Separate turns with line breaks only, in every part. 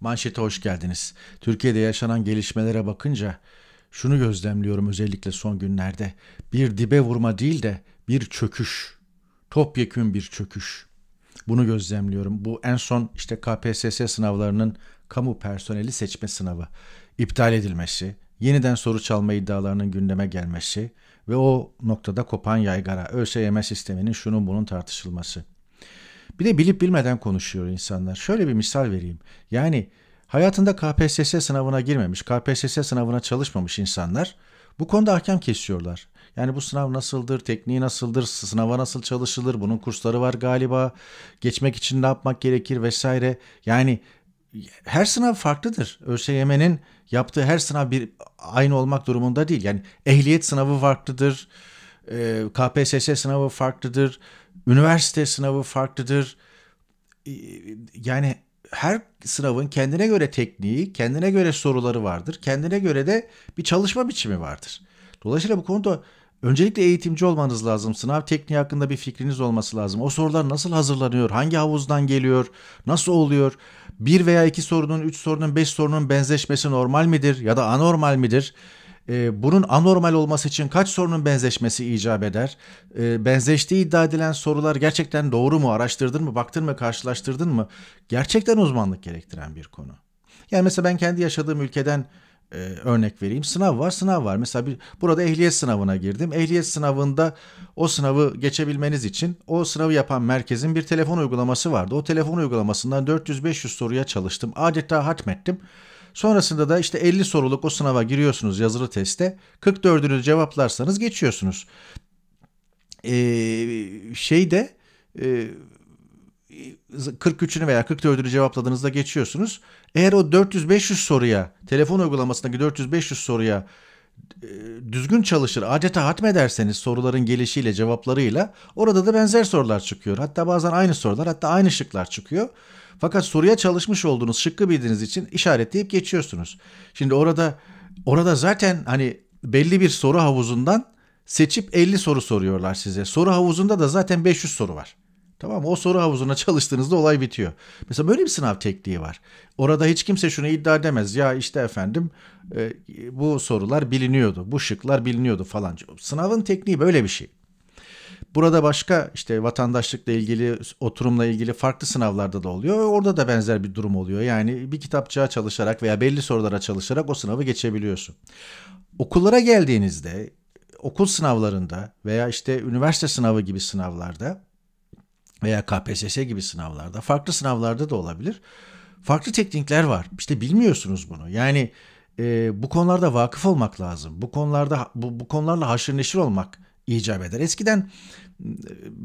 Manşete hoş geldiniz. Türkiye'de yaşanan gelişmelere bakınca şunu gözlemliyorum özellikle son günlerde. Bir dibe vurma değil de bir çöküş. Topyekün bir çöküş. Bunu gözlemliyorum. Bu en son işte KPSS sınavlarının kamu personeli seçme sınavı iptal edilmesi, yeniden soru çalma iddialarının gündeme gelmesi ve o noktada kopan yaygara, ÖSYM sisteminin şunun bunun tartışılması. Bir de bilip bilmeden konuşuyor insanlar. Şöyle bir misal vereyim. Yani hayatında KPSS sınavına girmemiş, KPSS sınavına çalışmamış insanlar bu konuda hakem kesiyorlar. Yani bu sınav nasıldır, tekniği nasıldır, sınava nasıl çalışılır, bunun kursları var galiba, geçmek için ne yapmak gerekir vesaire. Yani her sınav farklıdır. ÖSYM'nin yaptığı her sınav bir aynı olmak durumunda değil. Yani ehliyet sınavı farklıdır, KPSS sınavı farklıdır, Üniversite sınavı farklıdır. Ee, yani her sınavın kendine göre tekniği, kendine göre soruları vardır. Kendine göre de bir çalışma biçimi vardır. Dolayısıyla bu konuda öncelikle eğitimci olmanız lazım. Sınav tekniği hakkında bir fikriniz olması lazım. O sorular nasıl hazırlanıyor? Hangi havuzdan geliyor? Nasıl oluyor? Bir veya iki sorunun, üç sorunun, beş sorunun benzeşmesi normal midir ya da anormal midir? Ee, bunun anormal olması için kaç sorunun benzeşmesi icap eder? E, benzeştiği iddia edilen sorular gerçekten doğru mu? Araştırdın mı? Baktın mı? Karşılaştırdın mı? Gerçekten uzmanlık gerektiren bir konu. Yani mesela ben kendi yaşadığım ülkeden e, örnek vereyim. Sınav var, sınav var. Mesela bir, burada ehliyet sınavına girdim. Ehliyet sınavında o sınavı geçebilmeniz için o sınavı yapan merkezin bir telefon uygulaması vardı. O telefon uygulamasından 400-500 soruya çalıştım. Adeta hatmettim. Sonrasında da işte 50 soruluk o sınava giriyorsunuz yazılı teste. 44'ünü cevaplarsanız geçiyorsunuz. Ee, şeyde e, 43'ünü veya 44'ünü cevapladığınızda geçiyorsunuz. Eğer o 400-500 soruya, telefon uygulamasındaki 400-500 soruya e, düzgün çalışır, adeta hatmederseniz soruların gelişiyle, cevaplarıyla orada da benzer sorular çıkıyor. Hatta bazen aynı sorular, hatta aynı şıklar çıkıyor. Fakat soruya çalışmış olduğunuz şıkkı bildiğiniz için işaretleyip geçiyorsunuz. Şimdi orada orada zaten hani belli bir soru havuzundan seçip 50 soru soruyorlar size. Soru havuzunda da zaten 500 soru var. Tamam O soru havuzuna çalıştığınızda olay bitiyor. Mesela böyle bir sınav tekniği var. Orada hiç kimse şunu iddia edemez. Ya işte efendim e, bu sorular biliniyordu, bu şıklar biliniyordu falan. Sınavın tekniği böyle bir şey. Burada başka işte vatandaşlıkla ilgili, oturumla ilgili farklı sınavlarda da oluyor. Orada da benzer bir durum oluyor. Yani bir kitapçığa çalışarak veya belli sorulara çalışarak o sınavı geçebiliyorsun. Okullara geldiğinizde okul sınavlarında veya işte üniversite sınavı gibi sınavlarda veya KPSS gibi sınavlarda, farklı sınavlarda da olabilir. Farklı teknikler var. İşte bilmiyorsunuz bunu. Yani e, bu konularda vakıf olmak lazım. Bu konularda bu, bu konularla haşır neşir olmak icap eder. Eskiden e,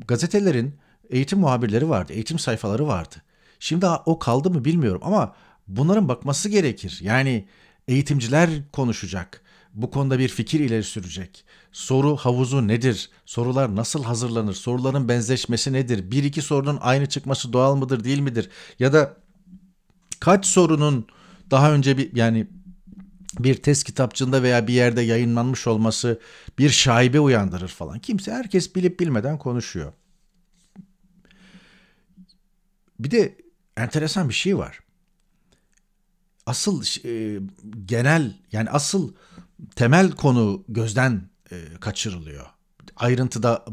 gazetelerin eğitim muhabirleri vardı, eğitim sayfaları vardı. Şimdi o kaldı mı bilmiyorum ama bunların bakması gerekir. Yani eğitimciler konuşacak bu konuda bir fikir ileri sürecek. Soru havuzu nedir? Sorular nasıl hazırlanır? Soruların benzeşmesi nedir? Bir iki sorunun aynı çıkması doğal mıdır değil midir? Ya da kaç sorunun daha önce bir yani bir test kitapçığında veya bir yerde yayınlanmış olması bir şaibe uyandırır falan. Kimse herkes bilip bilmeden konuşuyor. Bir de enteresan bir şey var. Asıl e, genel yani asıl temel konu gözden e, kaçırılıyor. Ayrıntıda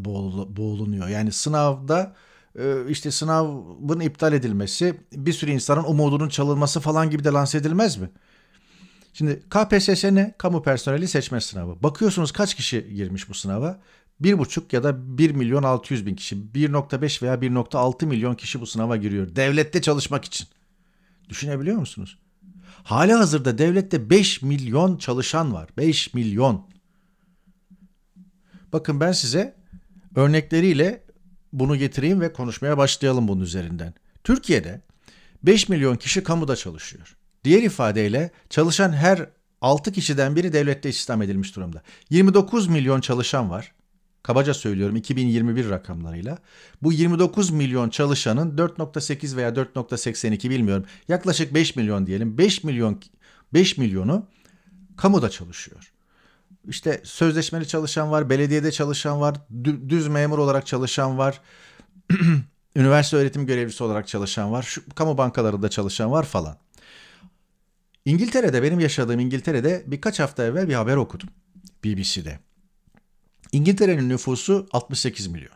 boğulunuyor. Yani sınavda e, işte sınavın iptal edilmesi, bir sürü insanın umudunun çalınması falan gibi de lanse edilmez mi? Şimdi KPSS ne? Kamu personeli seçme sınavı. Bakıyorsunuz kaç kişi girmiş bu sınava? 1,5 ya da 1 milyon 600 bin kişi. 1.5 veya 1.6 milyon kişi bu sınava giriyor. Devlette çalışmak için. Düşünebiliyor musunuz? Hali hazırda devlette 5 milyon çalışan var. 5 milyon. Bakın ben size örnekleriyle bunu getireyim ve konuşmaya başlayalım bunun üzerinden. Türkiye'de 5 milyon kişi kamuda çalışıyor. Diğer ifadeyle çalışan her 6 kişiden biri devlette istihdam edilmiş durumda. 29 milyon çalışan var kabaca söylüyorum 2021 rakamlarıyla bu 29 milyon çalışanın 4.8 veya 4.82 bilmiyorum yaklaşık 5 milyon diyelim 5 milyon 5 milyonu kamuda çalışıyor. İşte sözleşmeli çalışan var, belediyede çalışan var, düz memur olarak çalışan var, üniversite öğretim görevlisi olarak çalışan var, şu kamu bankalarında çalışan var falan. İngiltere'de benim yaşadığım İngiltere'de birkaç hafta evvel bir haber okudum BBC'de. İngiltere'nin nüfusu 68 milyon.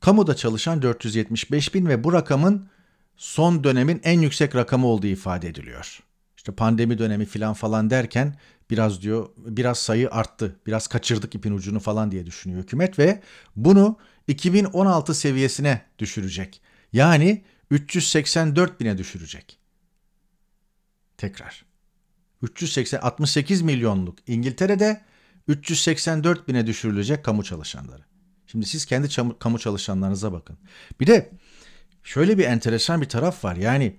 Kamuda çalışan 475 bin ve bu rakamın son dönemin en yüksek rakamı olduğu ifade ediliyor. İşte pandemi dönemi filan falan derken biraz diyor biraz sayı arttı. Biraz kaçırdık ipin ucunu falan diye düşünüyor hükümet ve bunu 2016 seviyesine düşürecek. Yani 384 bine düşürecek. Tekrar. 380 68 milyonluk İngiltere'de 384 bine düşürülecek kamu çalışanları. Şimdi siz kendi çam- kamu çalışanlarınıza bakın. Bir de şöyle bir enteresan bir taraf var. Yani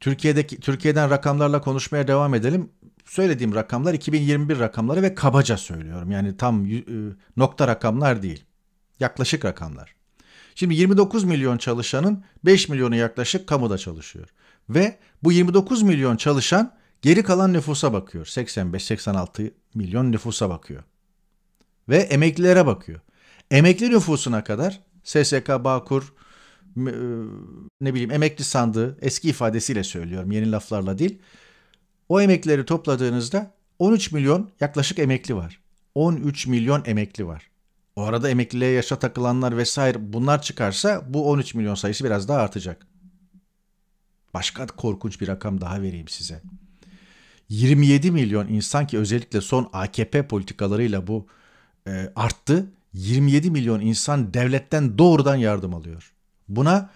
Türkiye'deki Türkiye'den rakamlarla konuşmaya devam edelim. Söylediğim rakamlar 2021 rakamları ve kabaca söylüyorum. Yani tam e, nokta rakamlar değil. Yaklaşık rakamlar. Şimdi 29 milyon çalışanın 5 milyonu yaklaşık kamuda çalışıyor. Ve bu 29 milyon çalışan Geri kalan nüfusa bakıyor. 85-86 milyon nüfusa bakıyor. Ve emeklilere bakıyor. Emekli nüfusuna kadar SSK, Bağkur, e, ne bileyim emekli sandığı eski ifadesiyle söylüyorum yeni laflarla değil. O emeklileri topladığınızda 13 milyon yaklaşık emekli var. 13 milyon emekli var. O arada emekliliğe yaşa takılanlar vesaire bunlar çıkarsa bu 13 milyon sayısı biraz daha artacak. Başka korkunç bir rakam daha vereyim size. 27 milyon insan ki özellikle son AKP politikalarıyla bu e, arttı. 27 milyon insan devletten doğrudan yardım alıyor. Buna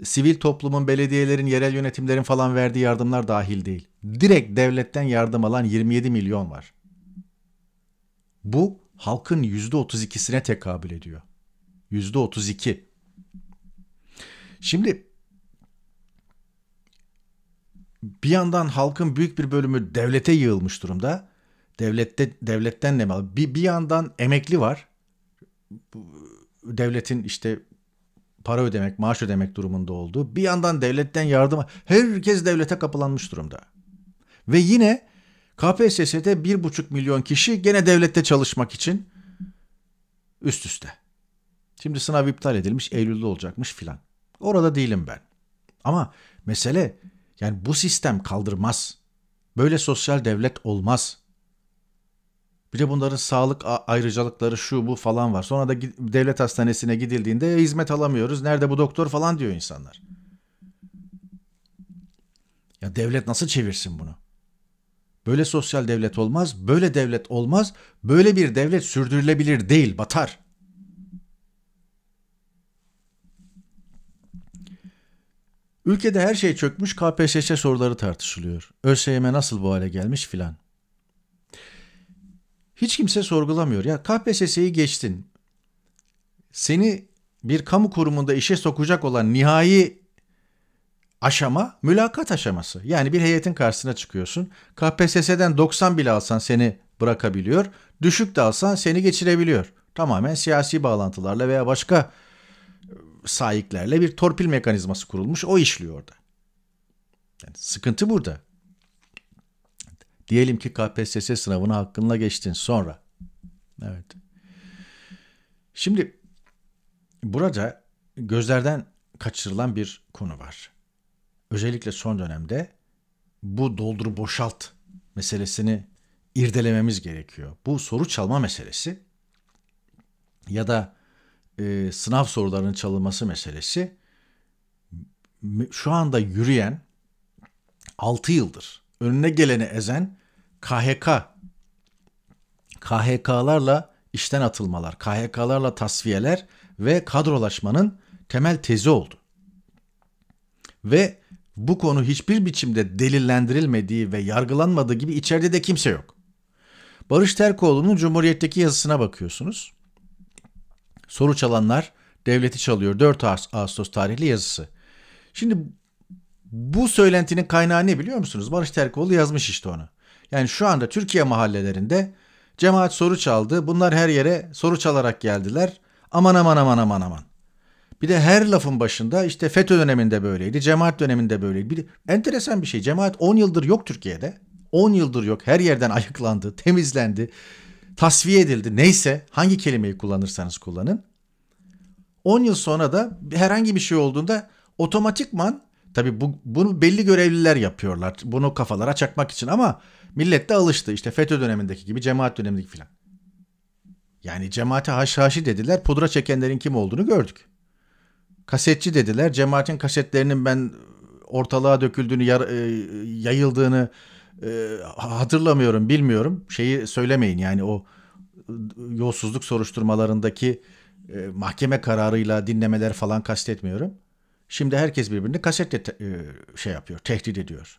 e, sivil toplumun, belediyelerin, yerel yönetimlerin falan verdiği yardımlar dahil değil. Direkt devletten yardım alan 27 milyon var. Bu halkın %32'sine tekabül ediyor. %32. Şimdi bir yandan halkın büyük bir bölümü devlete yığılmış durumda. Devlette devletten ne mal? Bir bir yandan emekli var. Devletin işte para ödemek, maaş ödemek durumunda olduğu. Bir yandan devletten yardım. Herkes devlete kapılanmış durumda. Ve yine KPSS'de bir buçuk milyon kişi gene devlette çalışmak için üst üste. Şimdi sınav iptal edilmiş, Eylül'de olacakmış filan. Orada değilim ben. Ama mesele yani bu sistem kaldırmaz. Böyle sosyal devlet olmaz. Bir de bunların sağlık ayrıcalıkları şu bu falan var. Sonra da devlet hastanesine gidildiğinde e, hizmet alamıyoruz. Nerede bu doktor falan diyor insanlar. Ya devlet nasıl çevirsin bunu? Böyle sosyal devlet olmaz, böyle devlet olmaz, böyle bir devlet sürdürülebilir değil, batar. Ülkede her şey çökmüş KPSS soruları tartışılıyor. ÖSYM nasıl bu hale gelmiş filan. Hiç kimse sorgulamıyor. Ya KPSS'yi geçtin. Seni bir kamu kurumunda işe sokacak olan nihai aşama mülakat aşaması. Yani bir heyetin karşısına çıkıyorsun. KPSS'den 90 bile alsan seni bırakabiliyor. Düşük de alsan seni geçirebiliyor. Tamamen siyasi bağlantılarla veya başka sahiplerle bir torpil mekanizması kurulmuş. O işliyor orada. Yani sıkıntı burada. Diyelim ki KPSS sınavına hakkında geçtin sonra. Evet. Şimdi burada gözlerden kaçırılan bir konu var. Özellikle son dönemde bu doldur boşalt meselesini irdelememiz gerekiyor. Bu soru çalma meselesi ya da e, sınav sorularının çalınması meselesi şu anda yürüyen 6 yıldır önüne geleni ezen KHK KHK'larla işten atılmalar, KHK'larla tasfiyeler ve kadrolaşmanın temel tezi oldu. Ve bu konu hiçbir biçimde delillendirilmediği ve yargılanmadığı gibi içeride de kimse yok. Barış Terkoğlu'nun Cumhuriyet'teki yazısına bakıyorsunuz. Soru çalanlar devleti çalıyor. 4 Ağustos tarihli yazısı. Şimdi bu söylentinin kaynağı ne biliyor musunuz? Barış Terkoğlu yazmış işte onu. Yani şu anda Türkiye mahallelerinde cemaat soru çaldı. Bunlar her yere soru çalarak geldiler. Aman aman aman aman aman. Bir de her lafın başında işte FETÖ döneminde böyleydi, cemaat döneminde böyleydi. Bir de, enteresan bir şey. Cemaat 10 yıldır yok Türkiye'de. 10 yıldır yok. Her yerden ayıklandı, temizlendi tasfiye edildi. Neyse hangi kelimeyi kullanırsanız kullanın. 10 yıl sonra da herhangi bir şey olduğunda otomatikman tabi bu, bunu belli görevliler yapıyorlar. Bunu kafalara çakmak için ama millet de alıştı. işte FETÖ dönemindeki gibi cemaat dönemindeki filan. Yani cemaate haşhaşi dediler. Pudra çekenlerin kim olduğunu gördük. Kasetçi dediler. Cemaatin kasetlerinin ben ortalığa döküldüğünü, e, yayıldığını, ee, hatırlamıyorum bilmiyorum şeyi söylemeyin yani o yolsuzluk soruşturmalarındaki e, mahkeme kararıyla dinlemeler falan kastetmiyorum. Şimdi herkes birbirini kasetle te, e, şey yapıyor, tehdit ediyor.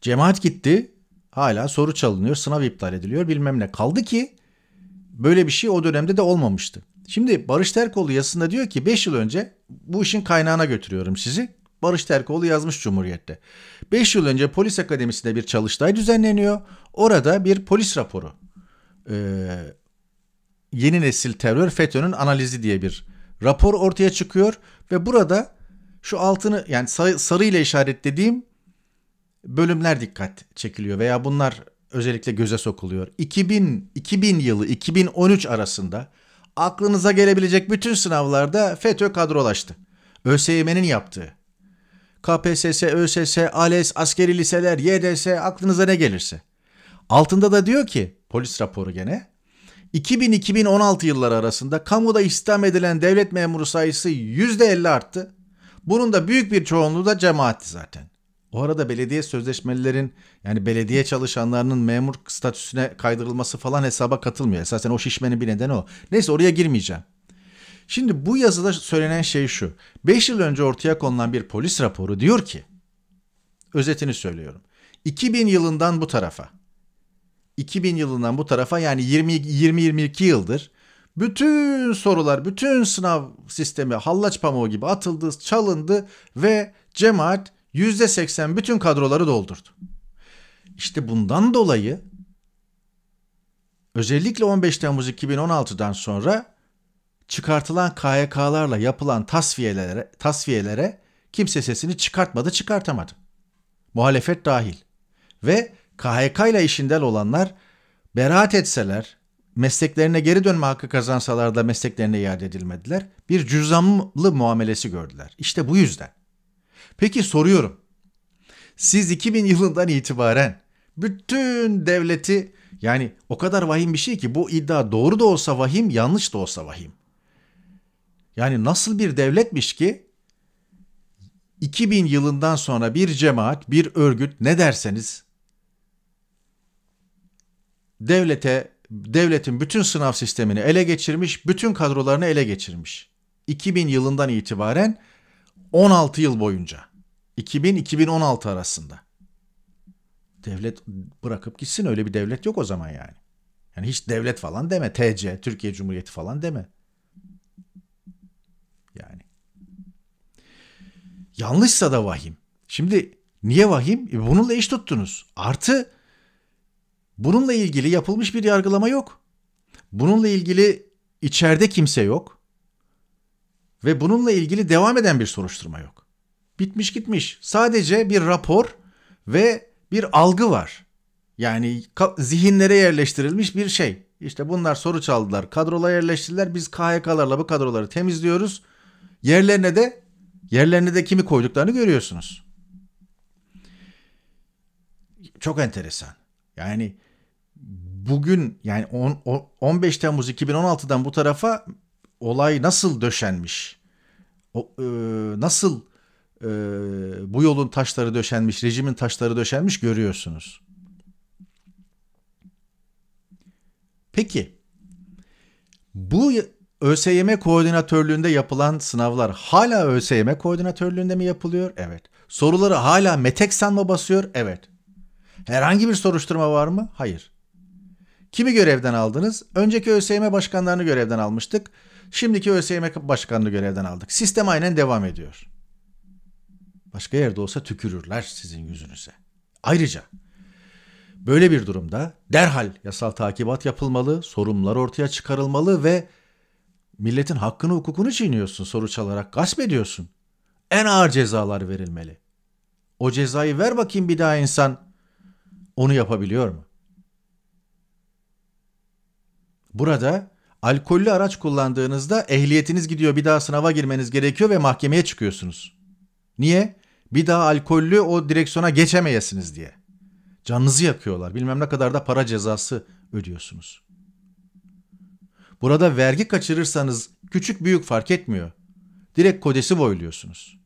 Cemaat gitti, hala soru çalınıyor, sınav iptal ediliyor bilmem ne. Kaldı ki böyle bir şey o dönemde de olmamıştı. Şimdi Barış Terkoğlu yazısında diyor ki 5 yıl önce bu işin kaynağına götürüyorum sizi. Barış Terkoğlu yazmış Cumhuriyet'te. 5 yıl önce polis akademisinde bir çalıştay düzenleniyor. Orada bir polis raporu. Ee, yeni nesil terör FETÖ'nün analizi diye bir rapor ortaya çıkıyor. Ve burada şu altını yani sarı ile işaretlediğim bölümler dikkat çekiliyor veya bunlar özellikle göze sokuluyor. 2000 2000 yılı 2013 arasında aklınıza gelebilecek bütün sınavlarda FETÖ kadrolaştı. ÖSYM'nin yaptığı KPSS, ÖSS, ALES, askeri liseler, YDS aklınıza ne gelirse. Altında da diyor ki polis raporu gene 2000-2016 yılları arasında kamuda istihdam edilen devlet memuru sayısı %50 arttı. Bunun da büyük bir çoğunluğu da cemaatti zaten. O arada belediye sözleşmelilerin yani belediye çalışanlarının memur statüsüne kaydırılması falan hesaba katılmıyor. Esasen o şişmenin bir nedeni o. Neyse oraya girmeyeceğim. Şimdi bu yazıda söylenen şey şu. 5 yıl önce ortaya konulan bir polis raporu diyor ki, özetini söylüyorum. 2000 yılından bu tarafa, 2000 yılından bu tarafa yani 20-22 yıldır bütün sorular, bütün sınav sistemi hallaç pamuğu gibi atıldı, çalındı ve cemaat %80 bütün kadroları doldurdu. İşte bundan dolayı özellikle 15 Temmuz 2016'dan sonra çıkartılan KYK'larla yapılan tasfiyelere, tasfiyelere kimse sesini çıkartmadı çıkartamadı. Muhalefet dahil. Ve KHK ile işindel olanlar beraat etseler, mesleklerine geri dönme hakkı kazansalar da mesleklerine iade edilmediler. Bir cüzamlı muamelesi gördüler. İşte bu yüzden. Peki soruyorum. Siz 2000 yılından itibaren bütün devleti yani o kadar vahim bir şey ki bu iddia doğru da olsa vahim, yanlış da olsa vahim. Yani nasıl bir devletmiş ki 2000 yılından sonra bir cemaat, bir örgüt ne derseniz devlete devletin bütün sınav sistemini ele geçirmiş, bütün kadrolarını ele geçirmiş. 2000 yılından itibaren 16 yıl boyunca 2000-2016 arasında. Devlet bırakıp gitsin öyle bir devlet yok o zaman yani. Yani hiç devlet falan deme. TC, Türkiye Cumhuriyeti falan deme. Yanlışsa da vahim. Şimdi niye vahim? E bununla iş tuttunuz. Artı bununla ilgili yapılmış bir yargılama yok. Bununla ilgili içeride kimse yok. Ve bununla ilgili devam eden bir soruşturma yok. Bitmiş gitmiş. Sadece bir rapor ve bir algı var. Yani zihinlere yerleştirilmiş bir şey. İşte bunlar soru çaldılar, kadrola yerleştirdiler. Biz KHK'larla bu kadroları temizliyoruz. Yerlerine de Yerlerine de kimi koyduklarını görüyorsunuz. Çok enteresan. Yani bugün yani on, 15 Temmuz 2016'dan bu tarafa olay nasıl döşenmiş? O, e, nasıl e, bu yolun taşları döşenmiş, rejimin taşları döşenmiş görüyorsunuz. Peki bu ÖSYM koordinatörlüğünde yapılan sınavlar hala ÖSYM koordinatörlüğünde mi yapılıyor? Evet. Soruları hala Meteksan mı basıyor? Evet. Herhangi bir soruşturma var mı? Hayır. Kimi görevden aldınız? Önceki ÖSYM başkanlarını görevden almıştık. Şimdiki ÖSYM başkanını görevden aldık. Sistem aynen devam ediyor. Başka yerde olsa tükürürler sizin yüzünüze. Ayrıca böyle bir durumda derhal yasal takibat yapılmalı, sorumlular ortaya çıkarılmalı ve Milletin hakkını hukukunu çiğniyorsun soru çalarak. Gasp ediyorsun. En ağır cezalar verilmeli. O cezayı ver bakayım bir daha insan onu yapabiliyor mu? Burada alkollü araç kullandığınızda ehliyetiniz gidiyor bir daha sınava girmeniz gerekiyor ve mahkemeye çıkıyorsunuz. Niye? Bir daha alkollü o direksiyona geçemeyesiniz diye. Canınızı yakıyorlar. Bilmem ne kadar da para cezası ödüyorsunuz. Burada vergi kaçırırsanız küçük büyük fark etmiyor. Direkt kodesi boyluyorsunuz.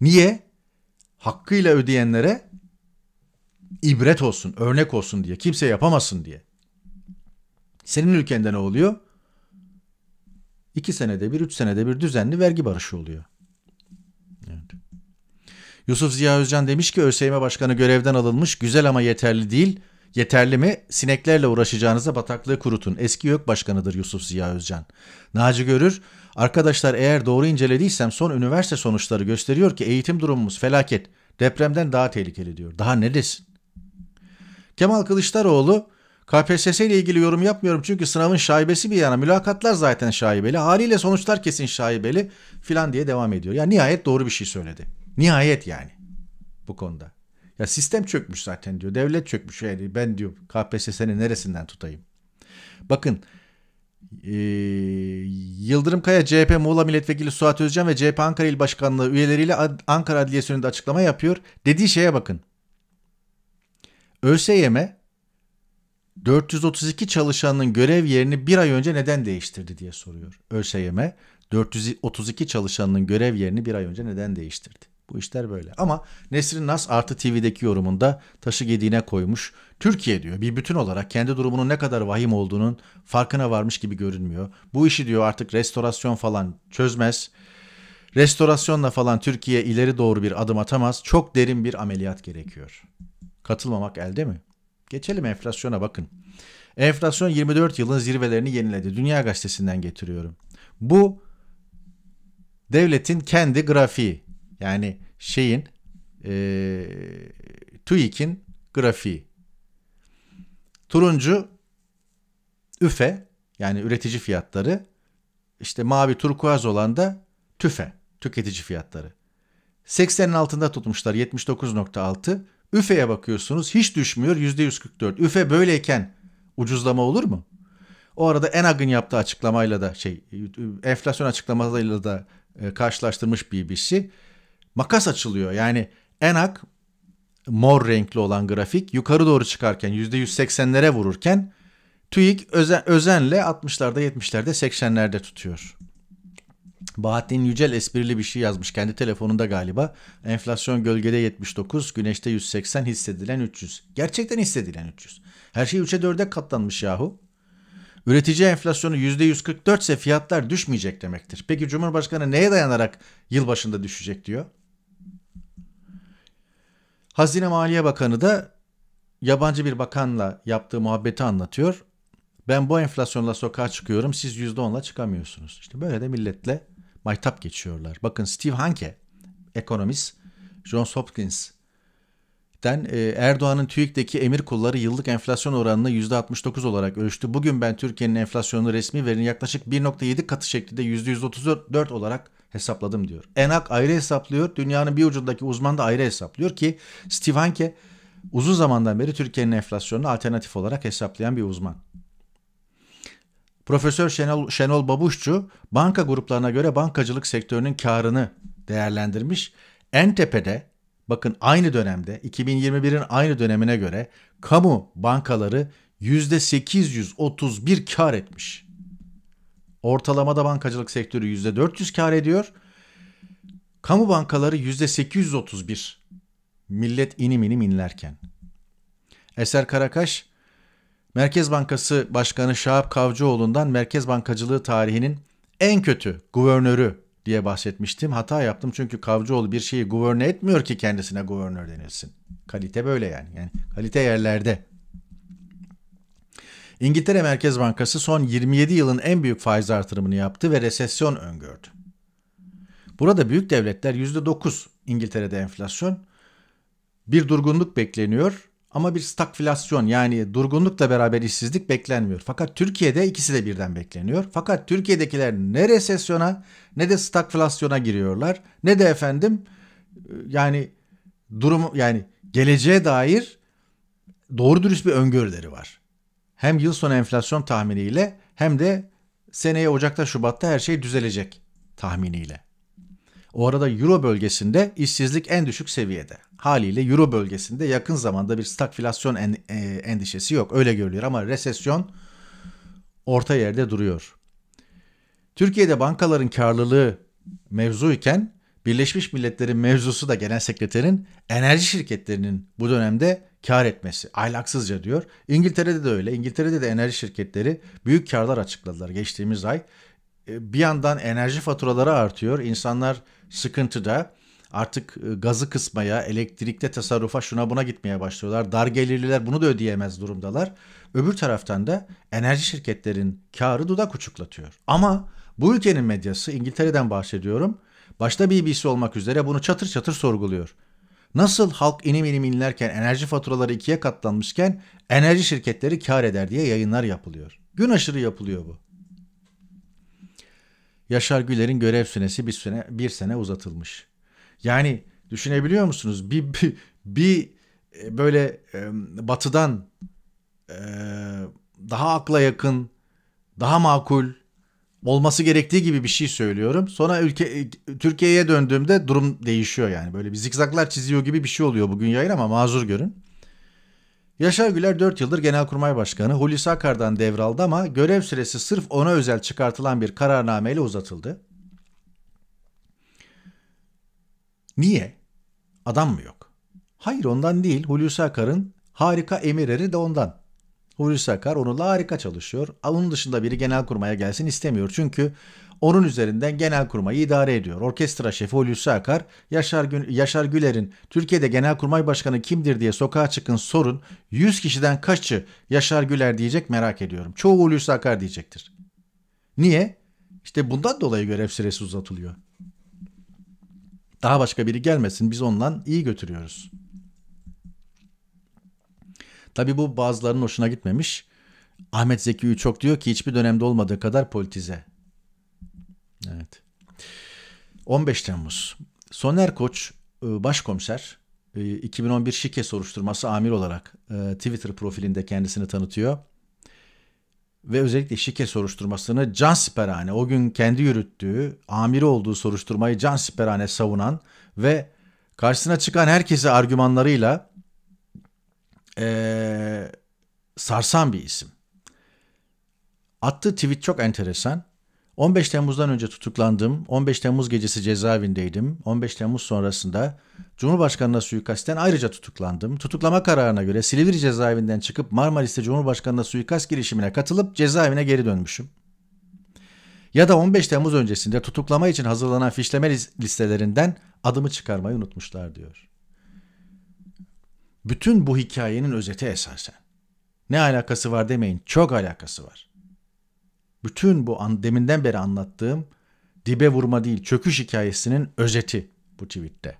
Niye? Hakkıyla ödeyenlere ibret olsun, örnek olsun diye, kimse yapamasın diye. Senin ülkende ne oluyor? İki senede bir, üç senede bir düzenli vergi barışı oluyor. Evet. Yusuf Ziya Özcan demiş ki ÖSYM Başkanı görevden alınmış, güzel ama yeterli değil. Yeterli mi? Sineklerle uğraşacağınıza bataklığı kurutun. Eski YÖK Başkanıdır Yusuf Ziya Özcan. Naci Görür, arkadaşlar eğer doğru incelediysem son üniversite sonuçları gösteriyor ki eğitim durumumuz felaket. Depremden daha tehlikeli diyor. Daha ne desin? Kemal Kılıçdaroğlu, KPSS ile ilgili yorum yapmıyorum çünkü sınavın şaibesi bir yana mülakatlar zaten şaibeli. Haliyle sonuçlar kesin şaibeli filan diye devam ediyor. Yani nihayet doğru bir şey söyledi. Nihayet yani bu konuda. Ya sistem çökmüş zaten diyor. Devlet çökmüş yani ben diyor KPSS'nin neresinden tutayım. Bakın e, Yıldırım Kaya CHP Muğla Milletvekili Suat Özcan ve CHP Ankara İl Başkanlığı üyeleriyle Ad Ankara Adliyesi önünde açıklama yapıyor. Dediği şeye bakın. ÖSYM 432 çalışanın görev yerini bir ay önce neden değiştirdi diye soruyor. ÖSYM 432 çalışanının görev yerini bir ay önce neden değiştirdi? Bu işler böyle. Ama Nesrin Nas artı TV'deki yorumunda taşı gediğine koymuş. Türkiye diyor bir bütün olarak kendi durumunun ne kadar vahim olduğunun farkına varmış gibi görünmüyor. Bu işi diyor artık restorasyon falan çözmez. Restorasyonla falan Türkiye ileri doğru bir adım atamaz. Çok derin bir ameliyat gerekiyor. Katılmamak elde mi? Geçelim enflasyona bakın. Enflasyon 24 yılın zirvelerini yeniledi. Dünya Gazetesi'nden getiriyorum. Bu devletin kendi grafiği. Yani şeyin e, TÜİK'in grafiği. Turuncu üfe yani üretici fiyatları. İşte mavi turkuaz olan da tüfe tüketici fiyatları. 80'in altında tutmuşlar 79.6. Üfe'ye bakıyorsunuz hiç düşmüyor %144. Üfe böyleyken ucuzlama olur mu? O arada Enag'ın yaptığı açıklamayla da şey e, enflasyon açıklamasıyla da e, karşılaştırmış BBC makas açılıyor. Yani enak mor renkli olan grafik yukarı doğru çıkarken %180'lere vururken TÜİK özen, özenle 60'larda 70'lerde 80'lerde tutuyor. Bahattin Yücel esprili bir şey yazmış kendi telefonunda galiba. Enflasyon gölgede 79, güneşte 180, hissedilen 300. Gerçekten hissedilen 300. Her şey 3'e 4'e katlanmış yahu. Üretici enflasyonu %144 ise fiyatlar düşmeyecek demektir. Peki Cumhurbaşkanı neye dayanarak yılbaşında düşecek diyor? Hazine Maliye Bakanı da yabancı bir bakanla yaptığı muhabbeti anlatıyor. Ben bu enflasyonla sokağa çıkıyorum siz %10'la çıkamıyorsunuz. İşte böyle de milletle maytap geçiyorlar. Bakın Steve Hanke ekonomist Johns Hopkins Den e, Erdoğan'ın TÜİK'teki emir kulları yıllık enflasyon oranını %69 olarak ölçtü. Bugün ben Türkiye'nin enflasyonu resmi verinin yaklaşık 1.7 katı şeklinde %134 olarak hesapladım diyor. Enak ayrı hesaplıyor. Dünyanın bir ucundaki uzman da ayrı hesaplıyor ki Steve Hanke uzun zamandan beri Türkiye'nin enflasyonunu alternatif olarak hesaplayan bir uzman. Profesör Şenol, Şenol Babuşçu banka gruplarına göre bankacılık sektörünün karını değerlendirmiş. En tepede bakın aynı dönemde 2021'in aynı dönemine göre kamu bankaları %831 kar etmiş. Ortalamada bankacılık sektörü %400 kar ediyor. Kamu bankaları %831. Millet inim inim inlerken. Eser Karakaş, Merkez Bankası Başkanı Şahap Kavcıoğlu'ndan Merkez Bankacılığı tarihinin en kötü guvernörü diye bahsetmiştim. Hata yaptım çünkü Kavcıoğlu bir şeyi guverne etmiyor ki kendisine guvernör denilsin. Kalite böyle yani. Yani kalite yerlerde. İngiltere Merkez Bankası son 27 yılın en büyük faiz artırımını yaptı ve resesyon öngördü. Burada büyük devletler %9 İngiltere'de enflasyon, bir durgunluk bekleniyor ama bir stagflasyon yani durgunlukla beraber işsizlik beklenmiyor. Fakat Türkiye'de ikisi de birden bekleniyor. Fakat Türkiye'dekiler ne resesyona ne de stagflasyona giriyorlar ne de efendim e, yani durum yani geleceğe dair doğru dürüst bir öngörüleri var hem yıl sonu enflasyon tahminiyle hem de seneye Ocak'ta Şubat'ta her şey düzelecek tahminiyle. O arada Euro bölgesinde işsizlik en düşük seviyede. Haliyle Euro bölgesinde yakın zamanda bir stagflasyon e, endişesi yok. Öyle görülüyor ama resesyon orta yerde duruyor. Türkiye'de bankaların karlılığı mevzu iken Birleşmiş Milletler'in mevzusu da genel sekreterin enerji şirketlerinin bu dönemde kar etmesi aylaksızca diyor. İngiltere'de de öyle. İngiltere'de de enerji şirketleri büyük karlar açıkladılar geçtiğimiz ay. E, bir yandan enerji faturaları artıyor. İnsanlar sıkıntıda artık e, gazı kısmaya, elektrikte tasarrufa şuna buna gitmeye başlıyorlar. Dar gelirliler bunu da ödeyemez durumdalar. Öbür taraftan da enerji şirketlerin karı dudak uçuklatıyor. Ama bu ülkenin medyası İngiltere'den bahsediyorum. Başta BBC olmak üzere bunu çatır çatır sorguluyor. Nasıl halk inim inim inlerken enerji faturaları ikiye katlanmışken enerji şirketleri kar eder diye yayınlar yapılıyor. Gün aşırı yapılıyor bu. Yaşar Güler'in görev süresi bir sene, bir sene uzatılmış. Yani düşünebiliyor musunuz? Bir, bir, bir e, böyle batıdan e, daha akla yakın, daha makul, olması gerektiği gibi bir şey söylüyorum. Sonra ülke Türkiye'ye döndüğümde durum değişiyor yani. Böyle bir zikzaklar çiziyor gibi bir şey oluyor bugün yayın ama mazur görün. Yaşar Güler 4 yıldır Genelkurmay Başkanı Hulusi Akar'dan devraldı ama görev süresi sırf ona özel çıkartılan bir kararnameyle uzatıldı. Niye? Adam mı yok? Hayır ondan değil Hulusi Akar'ın harika emirleri de ondan. Hulusi Akar onunla harika çalışıyor. Onun dışında biri genel kurmaya gelsin istemiyor. Çünkü onun üzerinden genel kurmayı idare ediyor. Orkestra şefi Hulusi Akar, Yaşar, Gün, Yaşar Güler'in Türkiye'de genel kurmay başkanı kimdir diye sokağa çıkın sorun. 100 kişiden kaçı Yaşar Güler diyecek merak ediyorum. Çoğu Hulusi Akar diyecektir. Niye? İşte bundan dolayı görev süresi uzatılıyor. Daha başka biri gelmesin biz ondan iyi götürüyoruz.'' Tabi bu bazılarının hoşuna gitmemiş. Ahmet Zeki Üçok diyor ki hiçbir dönemde olmadığı kadar politize. Evet. 15 Temmuz. Soner Koç e, başkomiser 2011 e, şike soruşturması amir olarak e, Twitter profilinde kendisini tanıtıyor. Ve özellikle şike soruşturmasını can siperhane o gün kendi yürüttüğü amiri olduğu soruşturmayı can siperhane savunan ve karşısına çıkan herkesi argümanlarıyla ee, sarsan bir isim. Attığı tweet çok enteresan. 15 Temmuz'dan önce tutuklandım. 15 Temmuz gecesi cezaevindeydim. 15 Temmuz sonrasında Cumhurbaşkanı'na suikastten ayrıca tutuklandım. Tutuklama kararına göre Silivri cezaevinden çıkıp Marmaris'te Cumhurbaşkanı'na suikast girişimine katılıp cezaevine geri dönmüşüm. Ya da 15 Temmuz öncesinde tutuklama için hazırlanan fişleme listelerinden adımı çıkarmayı unutmuşlar diyor. Bütün bu hikayenin özeti esasen. Ne alakası var demeyin, çok alakası var. Bütün bu an, deminden beri anlattığım dibe vurma değil, çöküş hikayesinin özeti bu tweette.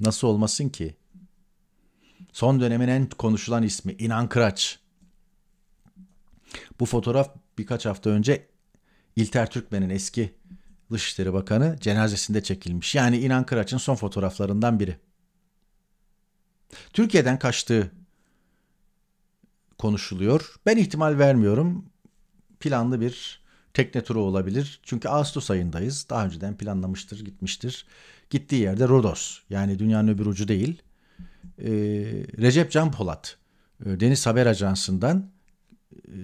Nasıl olmasın ki? Son dönemin en konuşulan ismi İnan Kıraç. Bu fotoğraf birkaç hafta önce İlter Türkmen'in eski Dışişleri Bakanı cenazesinde çekilmiş. Yani İnan Kıraç'ın son fotoğraflarından biri. Türkiye'den kaçtığı konuşuluyor. Ben ihtimal vermiyorum. Planlı bir tekne turu olabilir. Çünkü Ağustos ayındayız. Daha önceden planlamıştır, gitmiştir. Gittiği yerde Rodos. Yani dünyanın öbür ucu değil. Ee, Recep Can Polat e, Deniz Haber Ajansı'ndan e,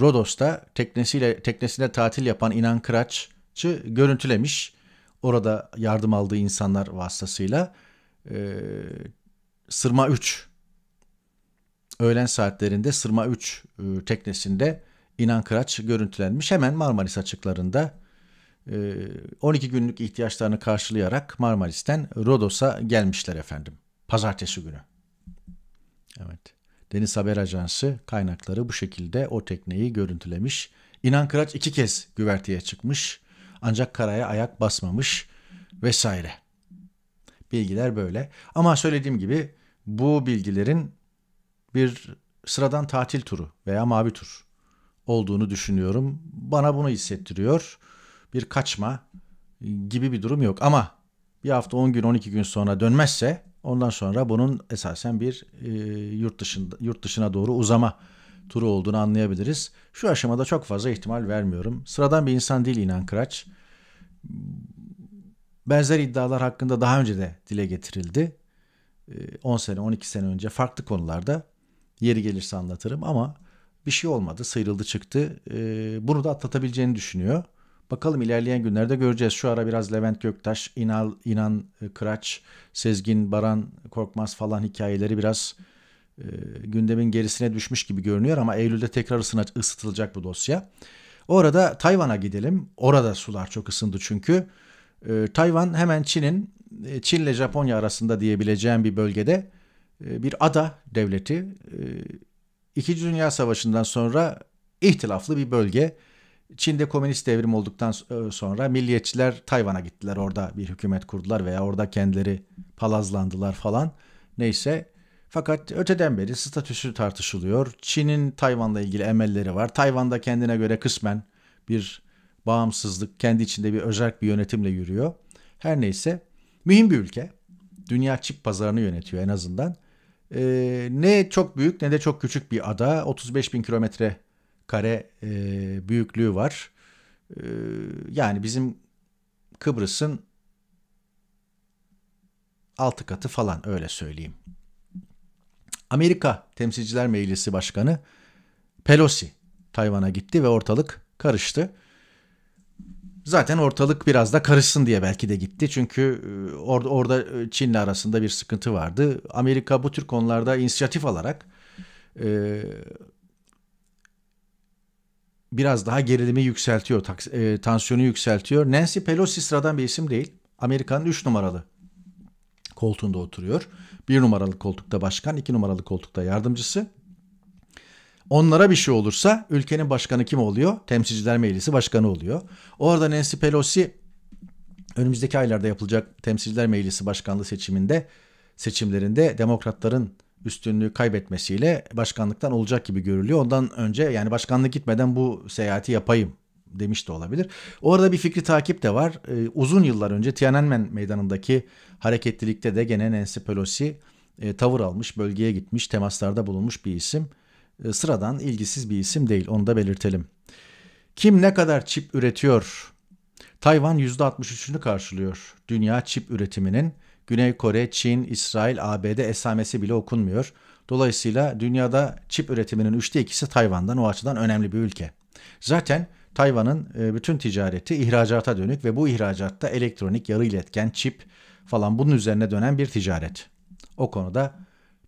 Rodos'ta teknesiyle teknesine tatil yapan İnan Kıraç'ı görüntülemiş. Orada yardım aldığı insanlar vasıtasıyla e, Sırma 3 öğlen saatlerinde Sırma 3 e, teknesinde İnan Kıraç görüntülenmiş. Hemen Marmaris açıklarında 12 e, günlük ihtiyaçlarını karşılayarak Marmaris'ten Rodos'a gelmişler efendim. Pazartesi günü. Evet. Deniz Haber Ajansı kaynakları bu şekilde o tekneyi görüntülemiş. İnan Kıraç iki kez güverteye çıkmış ancak karaya ayak basmamış vesaire. Bilgiler böyle. Ama söylediğim gibi bu bilgilerin bir sıradan tatil turu veya mavi tur olduğunu düşünüyorum. Bana bunu hissettiriyor. Bir kaçma gibi bir durum yok ama bir hafta 10 gün 12 gün sonra dönmezse ondan sonra bunun esasen bir e, yurt dışında yurt dışına doğru uzama turu olduğunu anlayabiliriz. Şu aşamada çok fazla ihtimal vermiyorum. Sıradan bir insan değil inan Kıraç. Benzer iddialar hakkında daha önce de dile getirildi. 10 ee, sene 12 sene önce farklı konularda yeri gelirse anlatırım ama bir şey olmadı sıyrıldı çıktı ee, bunu da atlatabileceğini düşünüyor. Bakalım ilerleyen günlerde göreceğiz. Şu ara biraz Levent Göktaş, İnal, İnan e, Kıraç, Sezgin Baran Korkmaz falan hikayeleri biraz e, gündemin gerisine düşmüş gibi görünüyor ama Eylül'de tekrar ısına, ısıtılacak bu dosya. Orada Tayvan'a gidelim. Orada sular çok ısındı çünkü. E, Tayvan hemen Çin'in e, Çin ile Japonya arasında diyebileceğim bir bölgede e, bir ada devleti. E, İkinci Dünya Savaşı'ndan sonra ihtilaflı bir bölge. Çin'de komünist devrim olduktan sonra milliyetçiler Tayvan'a gittiler. Orada bir hükümet kurdular veya orada kendileri palazlandılar falan. Neyse. Fakat öteden beri statüsü tartışılıyor. Çin'in Tayvan'la ilgili emelleri var. Tayvan'da kendine göre kısmen bir bağımsızlık, kendi içinde bir özerk bir yönetimle yürüyor. Her neyse Mühim bir ülke. Dünya çip pazarını yönetiyor en azından. E, ne çok büyük ne de çok küçük bir ada. 35 bin kilometre kare e, büyüklüğü var. E, yani bizim Kıbrıs'ın altı katı falan öyle söyleyeyim. Amerika Temsilciler Meclisi Başkanı Pelosi Tayvan'a gitti ve ortalık karıştı. Zaten ortalık biraz da karışsın diye belki de gitti. Çünkü e, orada orada e, Çin'le arasında bir sıkıntı vardı. Amerika bu tür konularda inisiyatif alarak e, biraz daha gerilimi yükseltiyor, e, tansiyonu yükseltiyor. Nancy Pelosi sıradan bir isim değil. Amerika'nın 3 numaralı koltuğunda oturuyor. 1 numaralı koltukta başkan, 2 numaralı koltukta yardımcısı. Onlara bir şey olursa ülkenin başkanı kim oluyor? Temsilciler Meclisi Başkanı oluyor. Orada Nancy Pelosi önümüzdeki aylarda yapılacak Temsilciler Meclisi Başkanlığı seçiminde seçimlerinde demokratların üstünlüğü kaybetmesiyle başkanlıktan olacak gibi görülüyor. Ondan önce yani başkanlık gitmeden bu seyahati yapayım demiş de olabilir. Orada bir fikri takip de var. Ee, uzun yıllar önce Tiananmen meydanındaki hareketlilikte de gene Nancy Pelosi e, tavır almış, bölgeye gitmiş, temaslarda bulunmuş bir isim. E, sıradan ilgisiz bir isim değil onu da belirtelim. Kim ne kadar çip üretiyor? Tayvan %63'ünü karşılıyor. Dünya çip üretiminin Güney Kore, Çin, İsrail, ABD esamesi bile okunmuyor. Dolayısıyla dünyada çip üretiminin üçte ikisi Tayvan'dan o açıdan önemli bir ülke. Zaten Tayvan'ın e, bütün ticareti ihracata dönük ve bu ihracatta elektronik, yarı iletken, çip falan bunun üzerine dönen bir ticaret. O konuda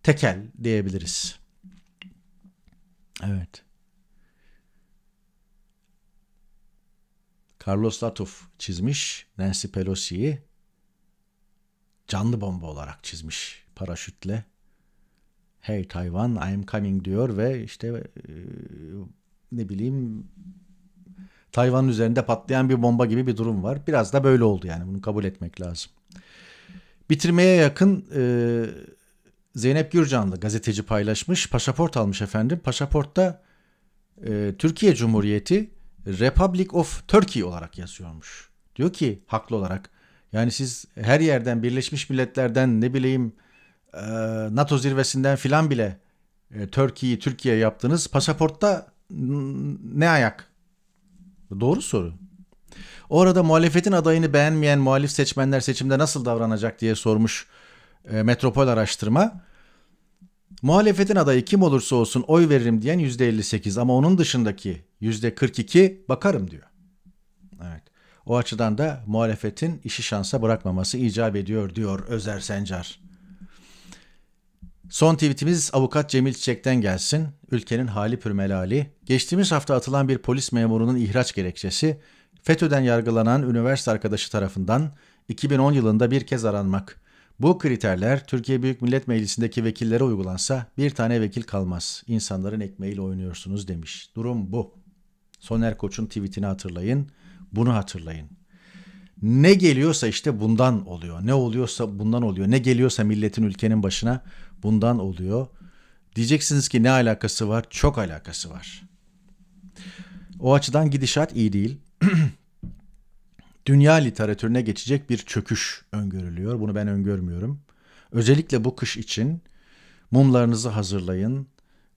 tekel diyebiliriz. Evet. Carlos Latof çizmiş Nancy Pelosi'yi canlı bomba olarak çizmiş paraşütle. Hey Tayvan I'm coming diyor ve işte e, ne bileyim Tayvan'ın üzerinde patlayan bir bomba gibi bir durum var. Biraz da böyle oldu yani bunu kabul etmek lazım. Bitirmeye yakın e, Zeynep Gürcanlı gazeteci paylaşmış. Pasaport almış efendim. Pasaportta e, Türkiye Cumhuriyeti Republic of Turkey olarak yazıyormuş. Diyor ki haklı olarak yani siz her yerden Birleşmiş Milletler'den ne bileyim e, NATO zirvesinden filan bile e, Türkiye'yi Türkiye yaptınız. Pasaportta ne ayak? Doğru soru. Orada muhalefetin adayını beğenmeyen muhalif seçmenler seçimde nasıl davranacak diye sormuş e, Metropol Araştırma. Muhalefetin adayı kim olursa olsun oy veririm diyen %58 ama onun dışındaki %42 bakarım diyor. Evet. O açıdan da muhalefetin işi şansa bırakmaması icap ediyor diyor Özer Sencar. Son tweetimiz avukat Cemil Çiçek'ten gelsin. Ülkenin hali pürmelali. Geçtiğimiz hafta atılan bir polis memurunun ihraç gerekçesi FETÖ'den yargılanan üniversite arkadaşı tarafından 2010 yılında bir kez aranmak. Bu kriterler Türkiye Büyük Millet Meclisi'ndeki vekillere uygulansa bir tane vekil kalmaz. İnsanların ekmeğiyle oynuyorsunuz demiş. Durum bu. Soner Koç'un tweetini hatırlayın. Bunu hatırlayın. Ne geliyorsa işte bundan oluyor. Ne oluyorsa bundan oluyor. Ne geliyorsa milletin ülkenin başına bundan oluyor. Diyeceksiniz ki ne alakası var? Çok alakası var. O açıdan gidişat iyi değil. dünya literatürüne geçecek bir çöküş öngörülüyor. Bunu ben öngörmüyorum. Özellikle bu kış için mumlarınızı hazırlayın,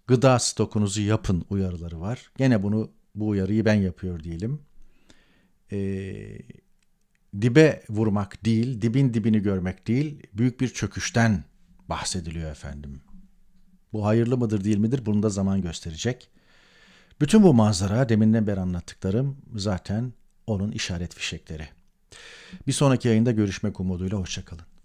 gıda stokunuzu yapın uyarıları var. Gene bunu bu uyarıyı ben yapıyor diyelim. Ee, dibe vurmak değil, dibin dibini görmek değil, büyük bir çöküşten bahsediliyor efendim. Bu hayırlı mıdır değil midir bunu da zaman gösterecek. Bütün bu manzara deminden beri anlattıklarım zaten onun işaret fişekleri. Bir sonraki yayında görüşmek umuduyla hoşçakalın.